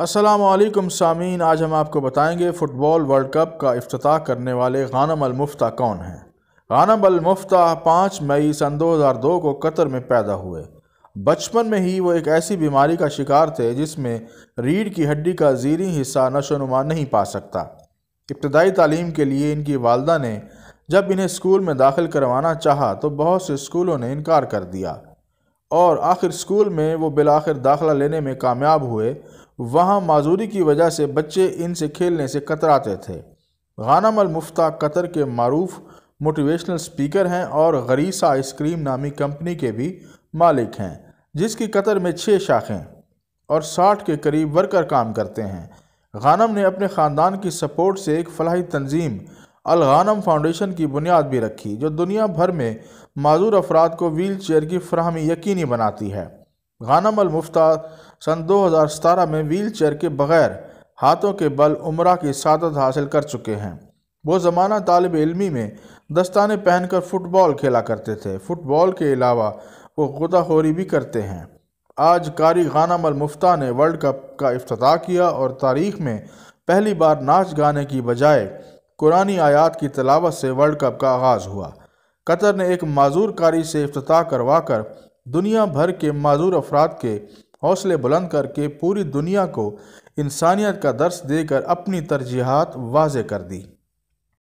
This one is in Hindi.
असलम सामीन आज हम आपको बताएंगे फ़ुटबॉल वर्ल्ड कप का अफ्ताह करने वाले गानम अलमुफ्ता कौन हैं गानम अलमुफ्ता पाँच मई सन दो हज़ार दो को कतर में पैदा हुए बचपन में ही वो एक ऐसी बीमारी का शिकार थे जिसमें रीढ़ की हड्डी का जीरी हिस्सा नशोनुमा नहीं पा सकता इब्तदाई तालीम के लिए इनकी वालदा ने जब इन्हें स्कूल में दाखिल करवाना चाहा तो बहुत से स्कूलों ने इनकार कर दिया और आखिर स्कूल में वो बिलाखिर दाखिला लेने में कामयाब हुए वहाँ माजूरी की वजह से बच्चे इनसे खेलने से कतराते थे गानम अलमुफ्ता कतर के मरूफ मोटिवेशनल स्पीकर हैं और गरीसा आइसक्रीम नामी कंपनी के भी मालिक हैं जिसकी कतर में छः शाखें और साठ के करीब वर्कर काम करते हैं गानम ने अपने ख़ानदान की सपोर्ट से एक फलाही तंजीम अल गानम फाउंडेशन की बुनियाद भी रखी जो दुनिया भर में माजूर अफराद को व्हील चेयर की फ्राहमी यकीनी बनाती है गानम अलमुफ्ता सन 2017 में व्हीलचेयर के बगैर हाथों के बल उम्र की शादत हासिल कर चुके हैं वो ज़माना तालब इलमी में दस्ताने पहनकर फ़ुटबॉल खेला करते थे फ़ुटबॉल के अलावा वो गुदाखोरी भी करते हैं आज कारी मल मुफ्ता ने वर्ल्ड कप का अफ्ताह किया और तारीख में पहली बार नाच गाने की बजाय कुरानी आयात की तलावत से वर्ल्ड कप का आगाज़ हुआ कतर ने एक माजूर कारी से अफ्ताह करवा कर दुनिया भर के माजूर अफराद के हौसले बुलंद करके पूरी दुनिया को इंसानियत का दर्श देकर अपनी तरजीहत वाज कर दी